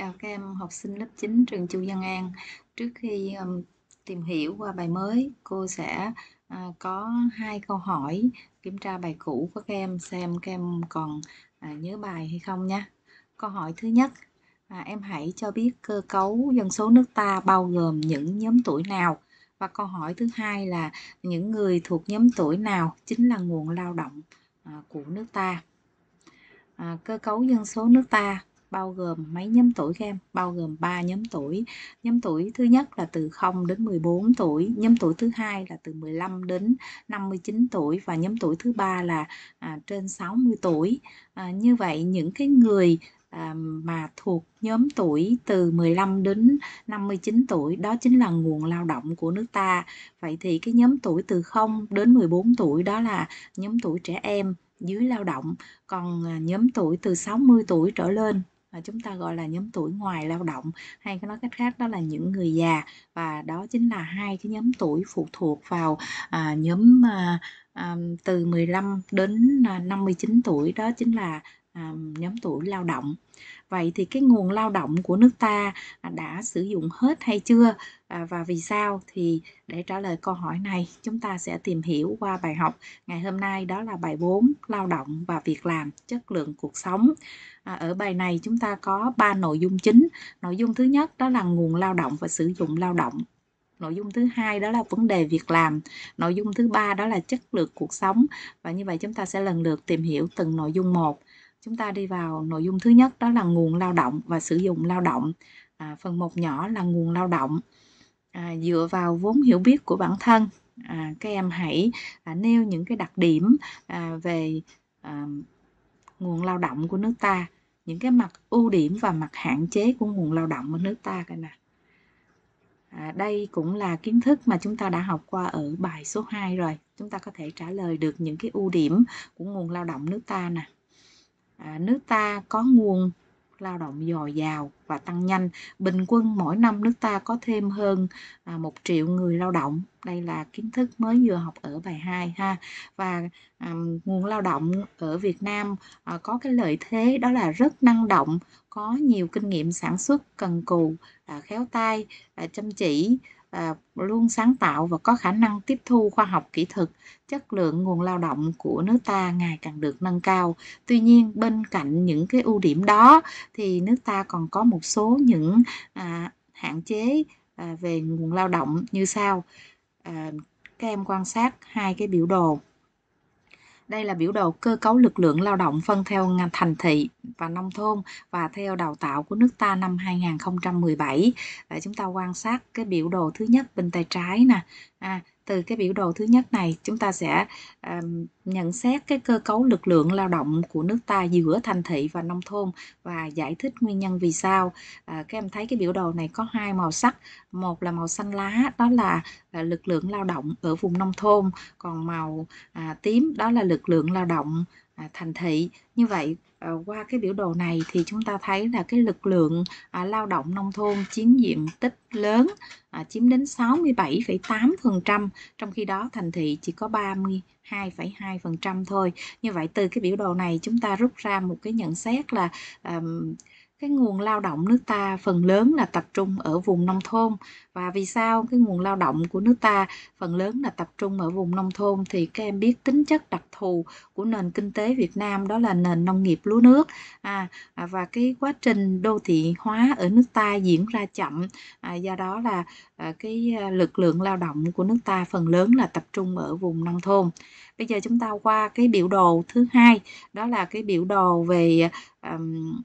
Chào các em học sinh lớp 9 trường Chu Văn An. Trước khi um, tìm hiểu qua bài mới, cô sẽ uh, có hai câu hỏi kiểm tra bài cũ của các em xem các em còn uh, nhớ bài hay không nha. Câu hỏi thứ nhất, uh, em hãy cho biết cơ cấu dân số nước ta bao gồm những nhóm tuổi nào? Và câu hỏi thứ hai là những người thuộc nhóm tuổi nào chính là nguồn lao động uh, của nước ta? À, cơ cấu dân số nước ta bao gồm mấy nhóm tuổi các em bao gồm 3 nhóm tuổi nhóm tuổi thứ nhất là từ 0 đến 14 tuổi nhóm tuổi thứ hai là từ 15 đến 59 tuổi và nhóm tuổi thứ ba là à, trên 60 tuổi à, như vậy những cái người À, mà thuộc nhóm tuổi từ 15 đến 59 tuổi đó chính là nguồn lao động của nước ta. Vậy thì cái nhóm tuổi từ 0 đến 14 tuổi đó là nhóm tuổi trẻ em dưới lao động, còn à, nhóm tuổi từ 60 tuổi trở lên mà chúng ta gọi là nhóm tuổi ngoài lao động hay nói cách khác đó là những người già và đó chính là hai cái nhóm tuổi phụ thuộc vào à, nhóm à, à, từ 15 đến 59 à, tuổi đó chính là à, nhóm tuổi lao động vậy thì cái nguồn lao động của nước ta đã sử dụng hết hay chưa à, và vì sao thì để trả lời câu hỏi này chúng ta sẽ tìm hiểu qua bài học ngày hôm nay đó là bài 4 lao động và việc làm chất lượng cuộc sống à, ở bài này chúng ta có 3 nội dung chính nội dung thứ nhất đó là nguồn lao động và sử dụng lao động nội dung thứ hai đó là vấn đề việc làm nội dung thứ ba đó là chất lượng cuộc sống và như vậy chúng ta sẽ lần lượt tìm hiểu từng nội dung một chúng ta đi vào nội dung thứ nhất đó là nguồn lao động và sử dụng lao động à, phần một nhỏ là nguồn lao động à, dựa vào vốn hiểu biết của bản thân à, các em hãy à, nêu những cái đặc điểm à, về à, nguồn lao động của nước ta những cái mặt ưu điểm và mặt hạn chế của nguồn lao động ở nước ta cái nè à, đây cũng là kiến thức mà chúng ta đã học qua ở bài số 2 rồi chúng ta có thể trả lời được những cái ưu điểm của nguồn lao động nước ta nè à, nước ta có nguồn lao động dồi dào và tăng nhanh. Bình quân mỗi năm nước ta có thêm hơn à, một triệu người lao động. Đây là kiến thức mới vừa học ở bài 2 ha. Và um, nguồn lao động ở Việt Nam uh, có cái lợi thế đó là rất năng động, có nhiều kinh nghiệm sản xuất cần cù, uh, khéo tay, uh, chăm chỉ, luôn sáng tạo và có khả năng tiếp thu khoa học kỹ thuật chất lượng nguồn lao động của nước ta ngày càng được nâng cao tuy nhiên bên cạnh những cái ưu điểm đó thì nước ta còn có một số những à, hạn chế à, về nguồn lao động như sau à, các em quan sát hai cái biểu đồ đây là biểu đồ cơ cấu lực lượng lao động phân theo ngành thành thị và nông thôn và theo đào tạo của nước ta năm 2017 để chúng ta quan sát cái biểu đồ thứ nhất bên tay trái nè à, từ cái biểu đồ thứ nhất này chúng ta sẽ um, nhận xét cái cơ cấu lực lượng lao động của nước ta giữa thành thị và nông thôn và giải thích nguyên nhân vì sao à, các em thấy cái biểu đồ này có hai màu sắc một là màu xanh lá đó là à, lực lượng lao động ở vùng nông thôn còn màu à, tím đó là lực lượng lao động à, thành thị như vậy Ờ, qua cái biểu đồ này thì chúng ta thấy là cái lực lượng à, lao động nông thôn chiếm diện tích lớn à, chiếm đến 67,8% trong khi đó thành thị chỉ có 32,2% thôi. Như vậy từ cái biểu đồ này chúng ta rút ra một cái nhận xét là cái nguồn lao động nước ta phần lớn là tập trung ở vùng nông thôn và vì sao cái nguồn lao động của nước ta phần lớn là tập trung ở vùng nông thôn thì các em biết tính chất đặc thù của nền kinh tế Việt Nam đó là nền nông nghiệp lúa nước à, à và cái quá trình đô thị hóa ở nước ta diễn ra chậm à, do đó là à, cái à, lực lượng lao động của nước ta phần lớn là tập trung ở vùng nông thôn bây giờ chúng ta qua cái biểu đồ thứ hai đó là cái biểu đồ về um,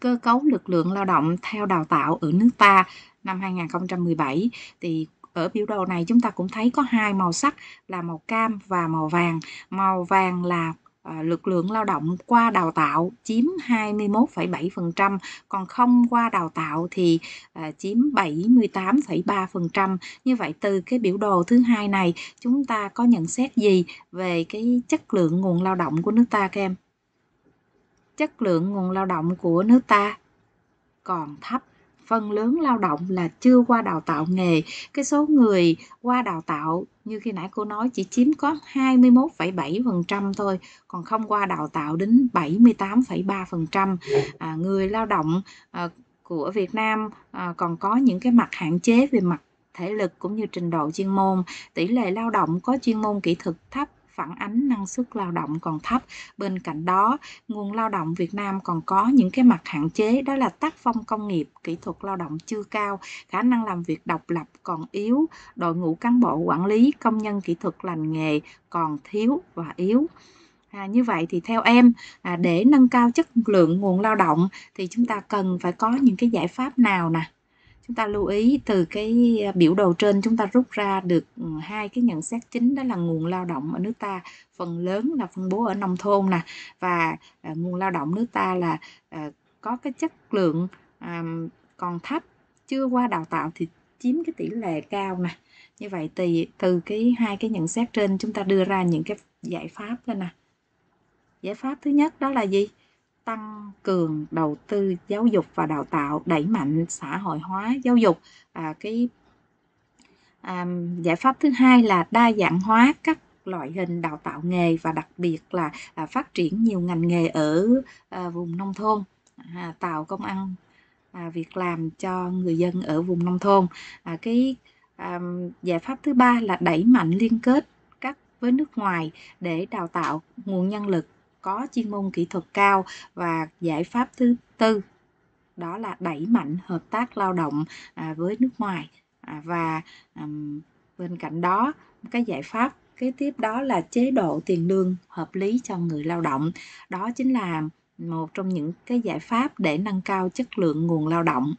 cơ cấu lực lượng lao động theo đào tạo ở nước ta năm 2017 thì ở biểu đồ này chúng ta cũng thấy có hai màu sắc là màu cam và màu vàng. Màu vàng là à, lực lượng lao động qua đào tạo chiếm 21,7%, còn không qua đào tạo thì à, chiếm 78,3%. Như vậy từ cái biểu đồ thứ hai này chúng ta có nhận xét gì về cái chất lượng nguồn lao động của nước ta các em? chất lượng nguồn lao động của nước ta còn thấp phần lớn lao động là chưa qua đào tạo nghề. Cái số người qua đào tạo như khi nãy cô nói chỉ chiếm có 21,7% thôi, còn không qua đào tạo đến 78,3%. À, người lao động à, của Việt Nam à, còn có những cái mặt hạn chế về mặt thể lực cũng như trình độ chuyên môn, tỷ lệ lao động có chuyên môn kỹ thuật thấp phản ánh năng suất lao động còn thấp. Bên cạnh đó, nguồn lao động Việt Nam còn có những cái mặt hạn chế đó là tác phong công nghiệp, kỹ thuật lao động chưa cao, khả năng làm việc độc lập còn yếu, đội ngũ cán bộ quản lý, công nhân kỹ thuật lành nghề còn thiếu và yếu. À, như vậy thì theo em à, để nâng cao chất lượng nguồn lao động thì chúng ta cần phải có những cái giải pháp nào nè chúng ta lưu ý từ cái à, biểu đồ trên chúng ta rút ra được ừ, hai cái nhận xét chính đó là nguồn lao động ở nước ta phần lớn là phân bố ở nông thôn nè và à, nguồn lao động nước ta là à, có cái chất lượng còn thấp chưa qua đào tạo thì chiếm cái tỷ lệ cao nè như vậy thì từ cái hai cái nhận xét trên chúng ta đưa ra những cái giải pháp lên nè giải pháp thứ nhất đó là gì tăng cường đầu tư giáo dục và đào tạo đẩy mạnh xã hội hóa giáo dục à, cái à, giải pháp thứ hai là đa dạng hóa các loại hình đào tạo nghề và đặc biệt là à, phát triển nhiều ngành nghề ở à, vùng nông thôn à, tạo công ăn à, việc làm cho người dân ở vùng nông thôn à, cái à, giải pháp thứ ba là đẩy mạnh liên kết các với nước ngoài để đào tạo nguồn nhân lực có chuyên môn kỹ thuật cao và giải pháp thứ tư đó là đẩy mạnh hợp tác lao động à, với nước ngoài à, và bên cạnh đó cái giải pháp kế tiếp đó là chế độ tiền lương hợp lý cho người lao động đó chính là một trong những cái giải pháp để nâng cao chất lượng nguồn lao động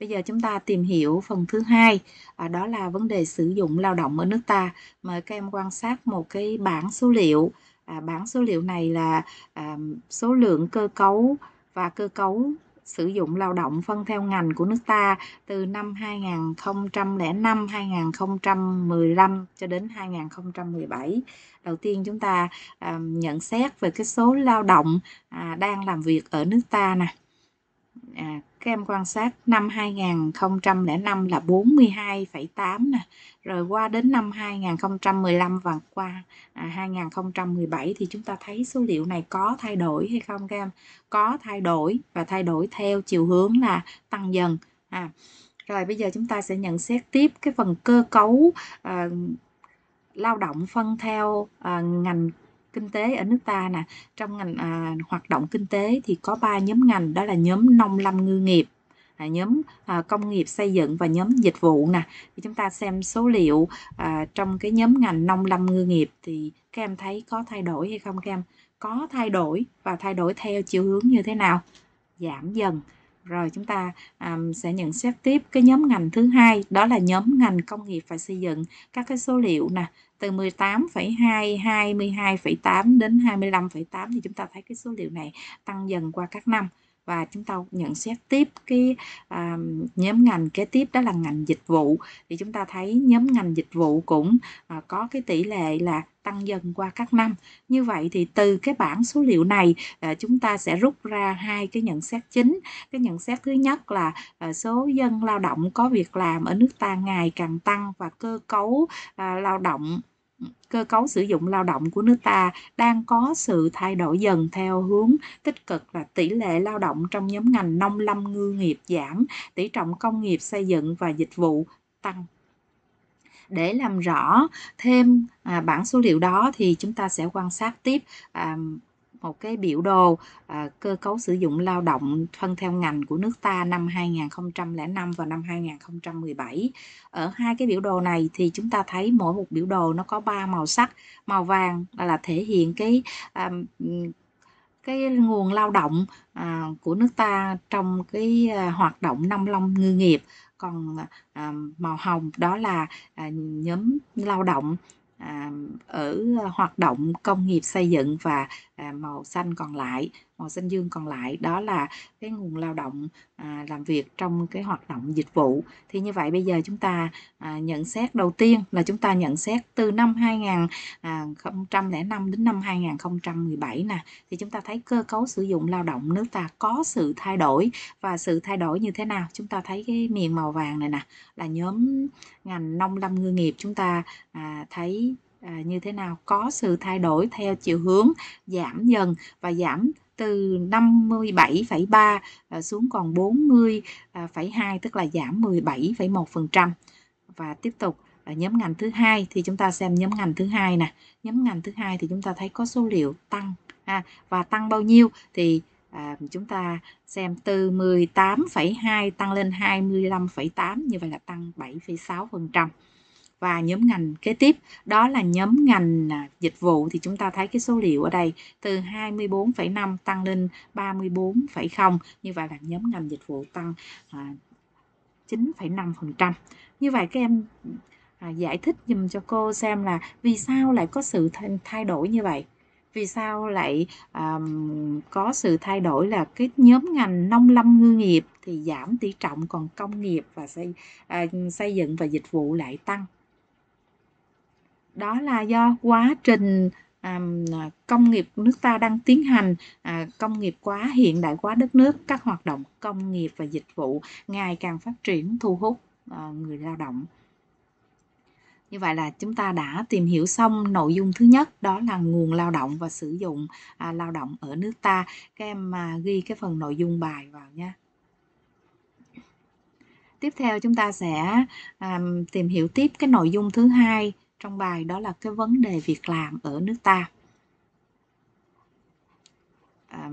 bây giờ chúng ta tìm hiểu phần thứ hai à, đó là vấn đề sử dụng lao động ở nước ta mời các em quan sát một cái bảng số liệu à, bản số liệu này là à, số lượng cơ cấu và cơ cấu sử dụng lao động phân theo ngành của nước ta từ năm 2005 2015 cho đến 2017. Đầu tiên chúng ta à, nhận xét về cái số lao động à, đang làm việc ở nước ta nè à, các em quan sát năm 2005 là 42,8 nè rồi qua đến năm 2015 và qua à, 2017 thì chúng ta thấy số liệu này có thay đổi hay không các em có thay đổi và thay đổi theo chiều hướng là tăng dần à rồi bây giờ chúng ta sẽ nhận xét tiếp cái phần cơ cấu à, lao động phân theo à, ngành kinh tế ở nước ta nè trong ngành à, hoạt động kinh tế thì có ba nhóm ngành đó là nhóm nông lâm ngư nghiệp à, nhóm à, công nghiệp xây dựng và nhóm dịch vụ nè thì chúng ta xem số liệu à, trong cái nhóm ngành nông lâm ngư nghiệp thì các em thấy có thay đổi hay không các em có thay đổi và thay đổi theo chiều hướng như thế nào giảm dần rồi chúng ta um, sẽ nhận xét tiếp cái nhóm ngành thứ hai đó là nhóm ngành công nghiệp và xây dựng các cái số liệu nè từ 18,2 22,8 đến 25,8 thì chúng ta thấy cái số liệu này tăng dần qua các năm và chúng ta nhận xét tiếp cái à, nhóm ngành kế tiếp đó là ngành dịch vụ thì chúng ta thấy nhóm ngành dịch vụ cũng à, có cái tỷ lệ là tăng dần qua các năm như vậy thì từ cái bảng số liệu này à, chúng ta sẽ rút ra hai cái nhận xét chính cái nhận xét thứ nhất là à, số dân lao động có việc làm ở nước ta ngày càng tăng và cơ cấu à, lao động cơ cấu sử dụng lao động của nước ta đang có sự thay đổi dần theo hướng tích cực là tỷ lệ lao động trong nhóm ngành nông lâm ngư nghiệp giảm, tỷ trọng công nghiệp xây dựng và dịch vụ tăng. Để làm rõ thêm à, bảng số liệu đó thì chúng ta sẽ quan sát tiếp à, một cái biểu đồ à, cơ cấu sử dụng lao động phân theo ngành của nước ta năm 2005 và năm 2017. Ở hai cái biểu đồ này thì chúng ta thấy mỗi một biểu đồ nó có ba màu sắc. Màu vàng là thể hiện cái à, cái nguồn lao động à, của nước ta trong cái à, hoạt động nông lâm ngư nghiệp còn à, màu hồng đó là à, nhóm lao động À, ở hoạt động công nghiệp xây dựng và à, màu xanh còn lại màu xanh dương còn lại đó là cái nguồn lao động à, làm việc trong cái hoạt động dịch vụ thì như vậy bây giờ chúng ta à, nhận xét đầu tiên là chúng ta nhận xét từ năm 2005 à, đến năm 2017 nè thì chúng ta thấy cơ cấu sử dụng lao động nước ta có sự thay đổi và sự thay đổi như thế nào chúng ta thấy cái miền màu vàng này nè là nhóm ngành nông lâm ngư nghiệp chúng ta à, thấy à, như thế nào có sự thay đổi theo chiều hướng giảm dần và giảm từ 57,3 xuống còn 40,2 tức là giảm 17,1% và tiếp tục ở nhóm ngành thứ hai thì chúng ta xem nhóm ngành thứ hai nè nhóm ngành thứ hai thì chúng ta thấy có số liệu tăng ha và tăng bao nhiêu thì à, chúng ta xem từ 18,2 tăng lên 25,8 như vậy là tăng 7,6 phần trăm và nhóm ngành kế tiếp đó là nhóm ngành à, dịch vụ thì chúng ta thấy cái số liệu ở đây từ 24,5 tăng lên 34,0 như vậy là nhóm ngành dịch vụ tăng à, 9,5%. Như vậy các em à, giải thích dùm cho cô xem là vì sao lại có sự thay đổi như vậy? Vì sao lại um, có sự thay đổi là cái nhóm ngành nông lâm ngư nghiệp thì giảm tỷ trọng còn công nghiệp và xây à, xây dựng và dịch vụ lại tăng? đó là do quá trình à, công nghiệp nước ta đang tiến hành à, công nghiệp quá hiện đại quá đất nước các hoạt động công nghiệp và dịch vụ ngày càng phát triển thu hút ờ, người lao động như vậy là chúng ta đã tìm hiểu xong nội dung thứ nhất đó là nguồn lao động và sử dụng à, lao động ở nước ta các em à, ghi cái phần nội dung bài vào nhé tiếp theo chúng ta sẽ tìm hiểu tiếp cái nội dung thứ hai trong bài đó là cái vấn đề việc làm ở nước ta à,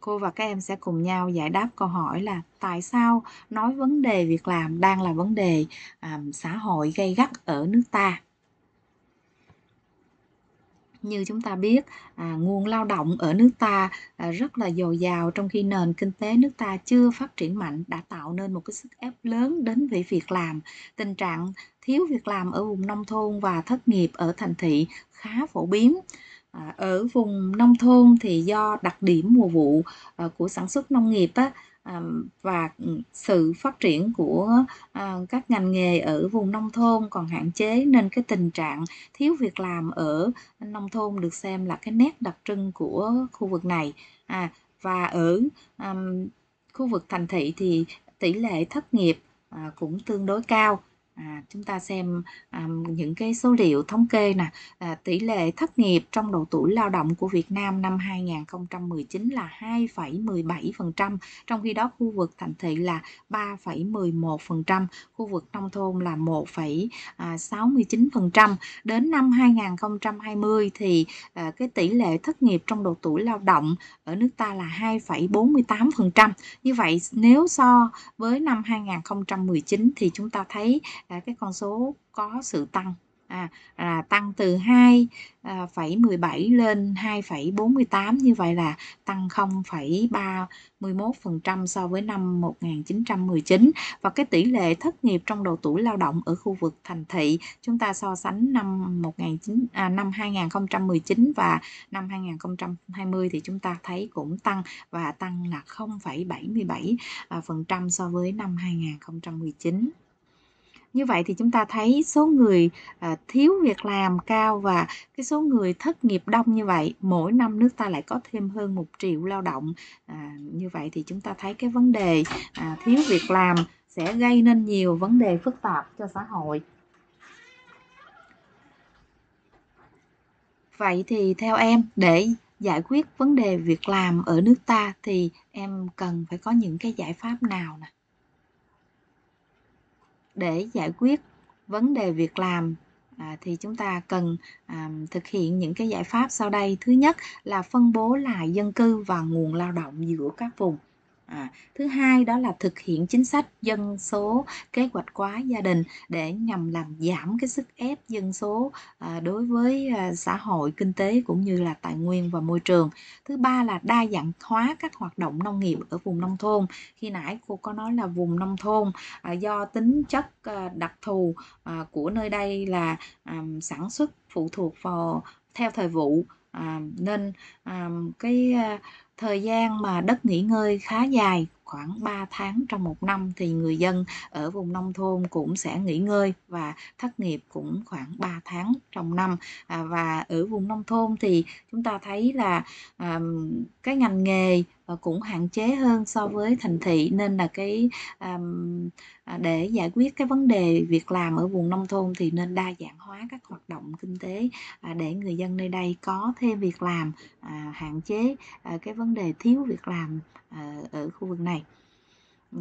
cô và các em sẽ cùng nhau giải đáp câu hỏi là tại sao nói vấn đề việc làm đang là vấn đề à, xã hội gây gắt ở nước ta như chúng ta biết à, nguồn lao động ở nước ta à, rất là dồi dào trong khi nền kinh tế nước ta chưa phát triển mạnh đã tạo nên một cái sức ép lớn đến về việc làm tình trạng thiếu việc làm ở vùng nông thôn và thất nghiệp ở thành thị khá phổ biến à, ở vùng nông thôn thì do đặc điểm mùa vụ à, của sản xuất nông nghiệp á, À, và ừ, sự phát triển của à, các ngành nghề ở vùng nông thôn còn hạn chế nên cái tình trạng thiếu việc làm ở nông thôn được xem là cái nét đặc trưng của khu vực này à, và ở khu vực thành thị thì tỷ lệ thất nghiệp à, cũng tương đối cao à, chúng ta xem à, những cái số liệu thống kê nè à, tỷ lệ thất nghiệp trong độ tuổi lao động của Việt Nam năm 2019 là 2,17% trong khi đó khu vực thành thị là 3,11% khu vực nông thôn là 1,69% à, đến năm 2020 thì à, cái tỷ lệ thất nghiệp trong độ tuổi lao động ở nước ta là 2,48% như vậy nếu so với năm 2019 thì chúng ta thấy là cái con số có sự tăng à, là tăng từ 2,17 à, lên 2,48 như vậy là tăng 0,31% so với năm 1919 và cái tỷ lệ thất nghiệp trong độ tuổi lao động ở khu vực thành thị chúng ta so sánh năm 19 à, năm 2019 và năm 2020 thì chúng ta thấy cũng tăng và tăng là 0,77% à, so với năm 2019 như vậy thì chúng ta thấy số người à, thiếu việc làm cao và cái số người thất nghiệp đông như vậy mỗi năm nước ta lại có thêm hơn một triệu lao động à, như vậy thì chúng ta thấy cái vấn đề à, thiếu việc làm sẽ gây nên nhiều vấn đề phức tạp cho xã hội vậy thì theo em để giải quyết vấn đề việc làm ở nước ta thì em cần phải có những cái giải pháp nào nè để giải quyết vấn đề việc làm à, thì chúng ta cần à, thực hiện những cái giải pháp sau đây thứ nhất là phân bố lại dân cư và nguồn lao động giữa các vùng à, thứ hai đó là thực hiện chính sách dân số kế hoạch hóa gia đình để nhằm làm giảm cái sức ép dân số à, đối với à, xã hội kinh tế cũng như là tài nguyên và môi trường thứ ba là đa dạng hóa các hoạt động nông nghiệp ở vùng nông thôn khi nãy cô có nói là vùng nông thôn à, do tính chất à, đặc thù à, của nơi đây là à, sản xuất phụ thuộc vào theo thời vụ à, nên à, cái à, thời gian mà đất nghỉ ngơi khá dài khoảng 3 tháng trong một năm thì người dân ở vùng nông thôn cũng sẽ nghỉ ngơi và thất nghiệp cũng khoảng 3 tháng trong năm à, và ở vùng nông thôn thì chúng ta thấy là à, cái ngành nghề ờ, cũng hạn chế hơn so với thành thị nên là cái um, để giải quyết cái vấn đề việc làm ở vùng nông thôn thì nên đa dạng hóa các hoạt động kinh tế uh, để người dân nơi đây có thêm việc làm uh, hạn chế uh, cái vấn đề thiếu việc làm À, ở khu vực này ừ,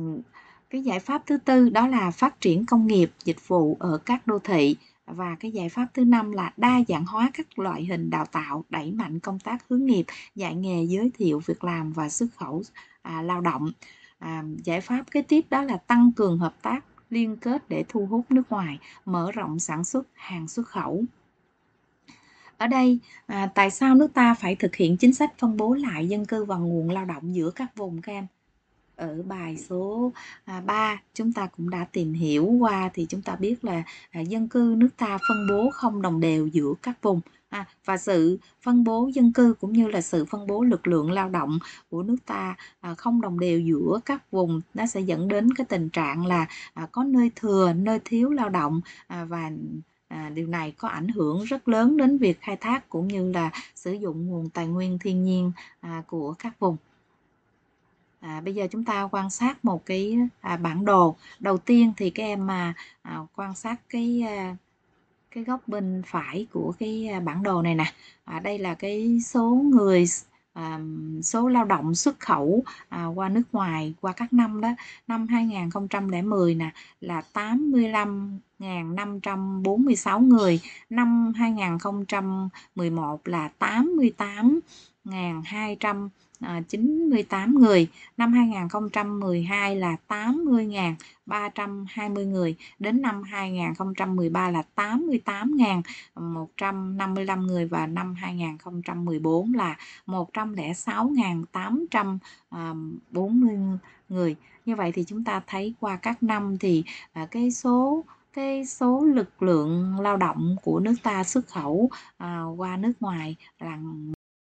cái giải pháp thứ tư đó là phát triển công nghiệp dịch vụ ở các đô thị và cái giải pháp thứ năm là đa dạng hóa các loại hình đào tạo đẩy mạnh công tác hướng nghiệp dạy nghề giới thiệu việc làm và xuất khẩu à, lao động à, giải pháp kế tiếp đó là tăng cường hợp tác liên kết để thu hút nước ngoài mở rộng sản xuất hàng xuất khẩu ở đây à, tại sao nước ta phải thực hiện chính sách phân bố lại dân cư và nguồn lao động giữa các vùng các em ở bài số 3 à, chúng ta cũng đã tìm hiểu qua thì chúng ta biết là à, dân cư nước ta phân bố không đồng đều giữa các vùng à, và sự phân bố dân cư cũng như là sự phân bố lực lượng lao động của nước ta à, không đồng đều giữa các vùng nó sẽ dẫn đến cái tình trạng là có nơi thừa nơi thiếu lao động và à, điều này có ảnh hưởng rất lớn đến việc khai thác cũng như là sử dụng nguồn tài nguyên thiên nhiên à, của các vùng à, bây giờ chúng ta quan sát một cái à, bản đồ đầu tiên thì các em mà à, quan sát cái à, cái góc bên phải của cái à, bản đồ này nè à, đây là cái số người À, số lao động xuất khẩu à, qua nước ngoài qua các năm đó năm 2010 nè là 85 546 người, năm 2011 là 88 200 98 à, người, năm 2012 là 80.320 người, đến năm 2013 là 88.155 người và năm 2014 là 106.840 à, người. Như vậy thì chúng ta thấy qua các năm thì à, cái số cái số lực lượng lao động của nước ta xuất khẩu qua nước ngoài là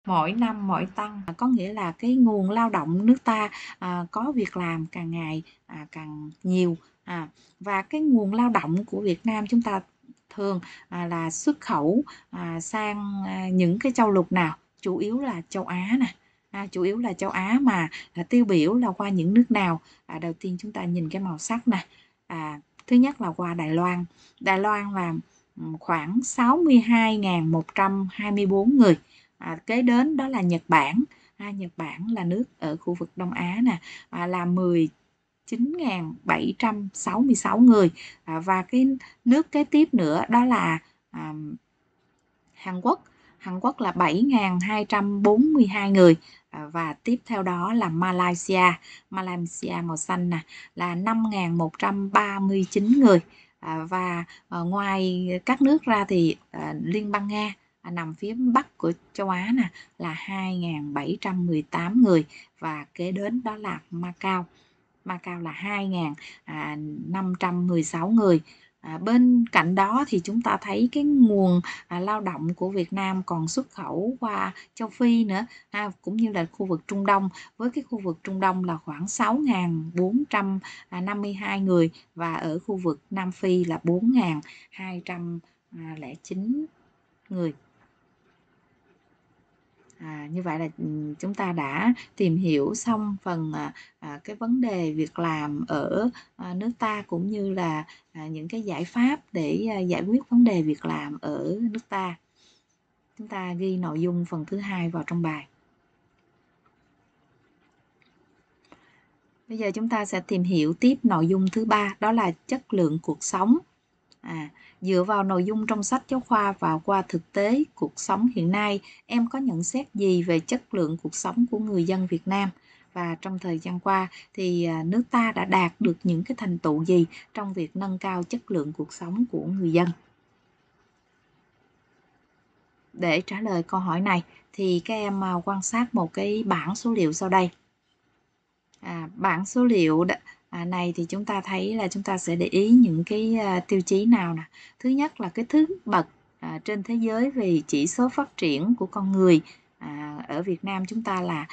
mỗi năm mỗi tăng à, có nghĩa là cái nguồn lao động nước ta à, có việc làm càng ngày à, càng nhiều à, và cái nguồn lao động của Việt Nam chúng ta thường à, là xuất khẩu à, sang à, những cái châu lục nào chủ yếu là châu Á nè à, chủ yếu là châu Á mà à, tiêu biểu là qua những nước nào à, đầu tiên chúng ta nhìn cái màu sắc nè à, thứ nhất là qua Đài Loan Đài Loan là khoảng 62.124 người à, kế đến đó là Nhật Bản à, Nhật Bản là nước ở khu vực Đông Á nè à, là 19 766 người à, và cái nước kế tiếp nữa đó là à, Hàn Quốc Hàn Quốc là 7.242 người à, và tiếp theo đó là Malaysia Malaysia màu xanh nè là 5.139 người à, và ờ, ngoài các nước ra thì ờ, Liên bang Nga À, nằm phía bắc của châu Á nè là 2.718 người và kế đến đó là Macau Macau là 2.516 người À, bên cạnh đó thì chúng ta thấy cái nguồn à, lao động của Việt Nam còn xuất khẩu qua châu Phi nữa ha, à, cũng như là khu vực Trung Đông với cái khu vực Trung Đông là khoảng 6.452 người và ở khu vực Nam Phi là 4.209 à, người. À, như vậy là ừ, chúng ta đã tìm hiểu xong phần à, à, cái vấn đề việc làm ở à, nước ta cũng như là à, những cái giải pháp để à, giải quyết vấn đề việc làm ở nước ta. Chúng ta ghi nội dung phần thứ hai vào trong bài. Bây giờ chúng ta sẽ tìm hiểu tiếp nội dung thứ ba đó là chất lượng cuộc sống. À, dựa vào nội dung trong sách giáo khoa và qua thực tế cuộc sống hiện nay em có nhận xét gì về chất lượng cuộc sống của người dân việt nam và trong thời gian qua thì à, nước ta đã đạt được những cái thành tựu gì trong việc nâng cao chất lượng cuộc sống của người dân để trả lời câu hỏi này thì các em à, quan sát một cái bảng số liệu sau đây à, bảng số liệu đã, À, này thì chúng ta thấy là chúng ta sẽ để ý những cái à, tiêu chí nào nè thứ nhất là cái thứ bậc à, trên thế giới về chỉ số phát triển của con người ở Việt Nam chúng ta là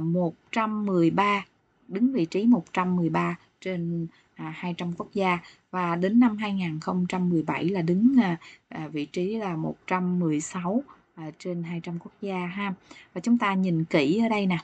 113 đứng vị trí 113 trên 200 quốc gia và đến năm 2017 là đứng vị trí là 116 trên 200 quốc gia ha và chúng ta nhìn kỹ ở đây nè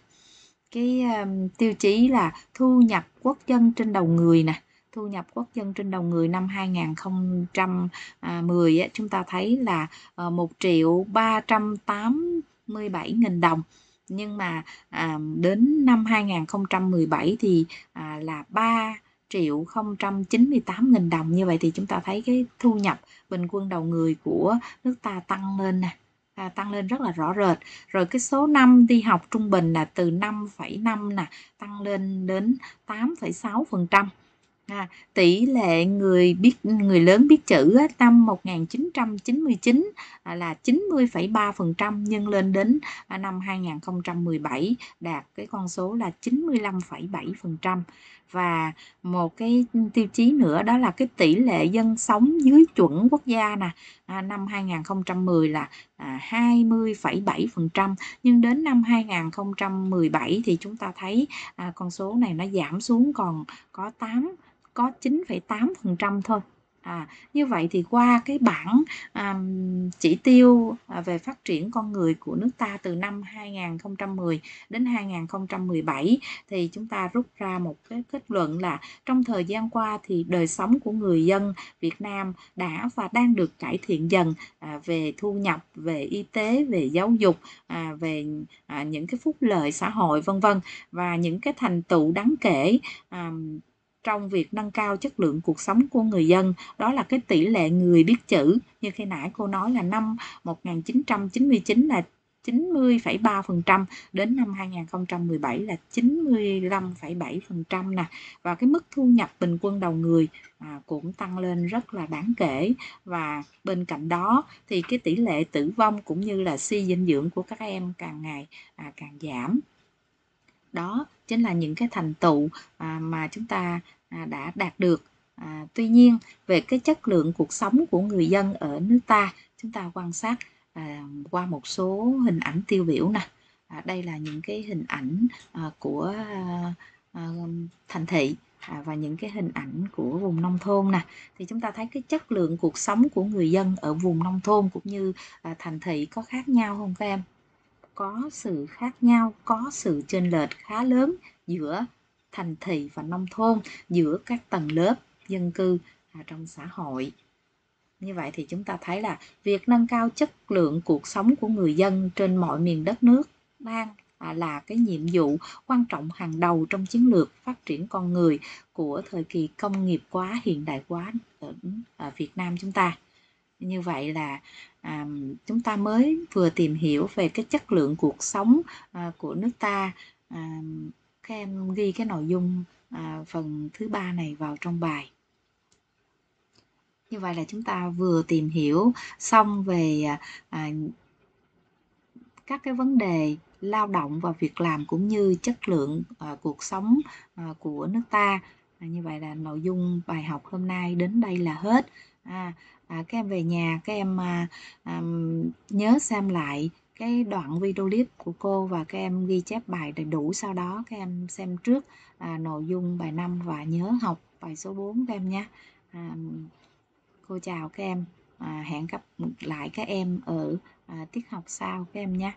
cái um, tiêu chí là thu nhập quốc dân trên đầu người nè thu nhập quốc dân trên đầu người năm 2010 á, chúng ta thấy là 1 ờ, triệu 387 nghìn đồng nhưng mà à, đến năm 2017 thì à, là 3 triệu 098 nghìn đồng như vậy thì chúng ta thấy cái thu nhập bình quân đầu người của nước ta tăng lên nè à, tăng lên rất là rõ rệt rồi cái số năm đi học trung bình là từ 5,5 nè tăng lên đến 8,6 phần trăm À, tỷ lệ người biết người lớn biết chữ á, năm 1999 à, là 90,3% nhân lên đến à, năm 2017 đạt cái con số là 95,7% và một cái tiêu chí nữa đó là cái tỷ lệ dân sống dưới chuẩn quốc gia nè à, năm 2010 là à, 20,7% nhưng đến năm 2017 thì chúng ta thấy à, con số này nó giảm xuống còn có 8 có 9,8% thôi à như vậy thì qua cái bảng um, chỉ tiêu à, về phát triển con người của nước ta từ năm 2010 đến 2017 thì chúng ta rút ra một cái kết luận là trong thời gian qua thì đời sống của người dân Việt Nam đã và đang được cải thiện dần à, về thu nhập về y tế về giáo dục à, về à, những cái phúc lợi xã hội vân vân và những cái thành tựu đáng kể à, trong việc nâng cao chất lượng cuộc sống của người dân đó là cái tỷ lệ người biết chữ như khi nãy cô nói là năm 1999 là 90,3% đến năm 2017 là 95,7% nè và cái mức thu nhập bình quân đầu người à, cũng tăng lên rất là đáng kể và bên cạnh đó thì cái tỷ lệ tử vong cũng như là suy dinh dưỡng của các em càng ngày à, càng giảm đó chính là những cái thành tựu à, mà chúng ta à, đã đạt được à, tuy nhiên về cái chất lượng cuộc sống của người dân ở nước ta chúng ta quan sát à, qua một số hình ảnh tiêu biểu nè à, đây là những cái hình ảnh à, của à, thành thị à, và những cái hình ảnh của vùng nông thôn nè thì chúng ta thấy cái chất lượng cuộc sống của người dân ở vùng nông thôn cũng như à, thành thị có khác nhau không các em có sự khác nhau có sự chênh lệch khá lớn giữa thành thị và nông thôn giữa các tầng lớp dân cư à, trong xã hội như vậy thì chúng ta thấy là việc nâng cao chất lượng cuộc sống của người dân trên mọi miền đất nước đang à, là cái nhiệm vụ quan trọng hàng đầu trong chiến lược phát triển con người của thời kỳ công nghiệp hóa hiện đại hóa ở à, Việt Nam chúng ta như vậy là à, chúng ta mới vừa tìm hiểu về cái chất lượng cuộc sống à, của nước ta à, các em ghi cái nội dung à, phần thứ ba này vào trong bài như vậy là chúng ta vừa tìm hiểu xong về à, à các cái vấn đề lao động và việc làm cũng như chất lượng à, cuộc sống à, của nước ta à, như vậy là nội dung bài học hôm nay đến đây là hết à, à, các em về nhà các em à, à, nhớ xem lại cái đoạn video clip của cô và các em ghi chép bài đầy đủ sau đó các em xem trước à, nội dung bài 5 và nhớ học bài số 4 các em nhé à, cô chào các em à, hẹn gặp lại các em ở à, tiết học sau các em nhé